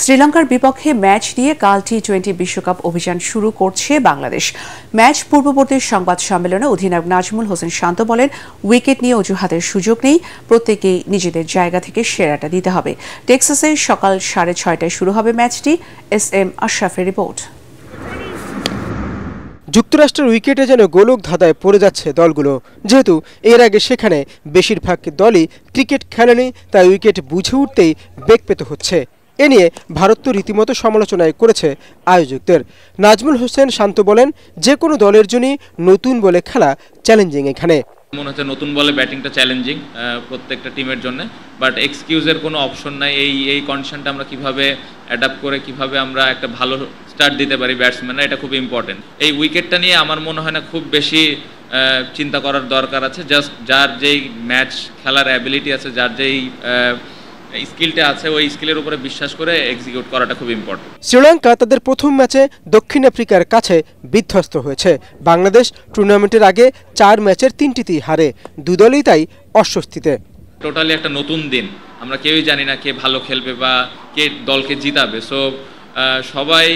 শ্রীলঙ্কার বিপক্ষে ম্যাচ দিয়ে কাল টি টোয়েন্টি বিশ্বকাপ অভিযান শুরু করছে বাংলাদেশ ম্যাচ পূর্ববর্তী সংবাদ সম্মেলনে অধিনায়ক নাজমুল হোসেন শান্ত বলেন উইকেট নিয়ে অজুহাতের সুযোগ নেই প্রত্যেকেই নিজেদের জায়গা থেকে সেরাটা দিতে হবে টেক্সাসে সকাল সাড়ে ছয়টায় শুরু হবে ম্যাচটি এস এম আশরাফের রিপোর্ট যুক্তরাষ্ট্রের উইকেটে যেন গোলক ধাঁধায় পড়ে যাচ্ছে দলগুলো যেহেতু এর আগে সেখানে বেশিরভাগ দলই ক্রিকেট খেলেনি তাই উইকেট বুঝে উঠতেই বেগ পেতে হচ্ছে এ নিয়ে ভারত তো রীতিমতো সমালোচনায় করেছে আয়োজকদের নাজমুল হোসেন শান্ত বলেন যে কোনো দলের জন্যই নতুন বলে খেলা চ্যালেঞ্জিং এখানে মনে হচ্ছে নতুন বলে ব্যাটিংটা চ্যালেঞ্জিং প্রত্যেকটা টিমের জন্য বাট এক্সকিউজের কোনো অপশন নাই এই এই কন্ডিশনটা আমরা কিভাবে অ্যাডাপ্ট করে কিভাবে আমরা একটা ভালো স্টার্ট দিতে পারি ব্যাটসম্যানরা এটা খুব ইম্পর্টেন্ট এই উইকেটটা নিয়ে আমার মনে হয় না খুব বেশি চিন্তা করার দরকার আছে জাস্ট যার যেই ম্যাচ খেলার অ্যাবিলিটি আছে যার যেই স্কিলটা আছে ওই স্কিলের উপরে বিশ্বাস করে এক্সিকিউট করাটা খুব ইম্পর্টেন্ট শ্রীলঙ্কা তাদের প্রথম ম্যাচে দক্ষিণ আফ্রিকার কাছে বিধ্বস্ত হয়েছে বাংলাদেশ টুর্নামেন্টের আগে চার ম্যাচের তিনটিতেই হারে দুদলই তাই অস্বস্তিতে টোটালি একটা নতুন দিন আমরা কেউই জানি না কে ভালো খেলবে বা কে দলকে জিতাবে সো সবাই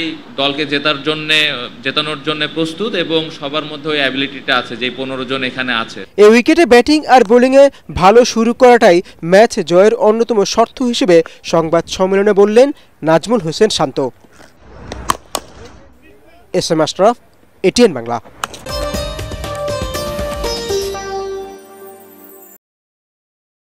দলকে জেতার জন্যে জেতানোর জন্য প্রস্তুত এবং সবার মধ্যে ওই অ্যাবিলিটিটা আছে যে পনেরো জন এখানে আছে এই উইকেটে ব্যাটিং আর বোলিংয়ে ভালো শুরু করাটাই ম্যাচ জয়ের অন্যতম শর্ত হিসেবে সংবাদ সম্মেলনে বললেন Nazmul Hossain Shanto S M Ashraf ATN Bangla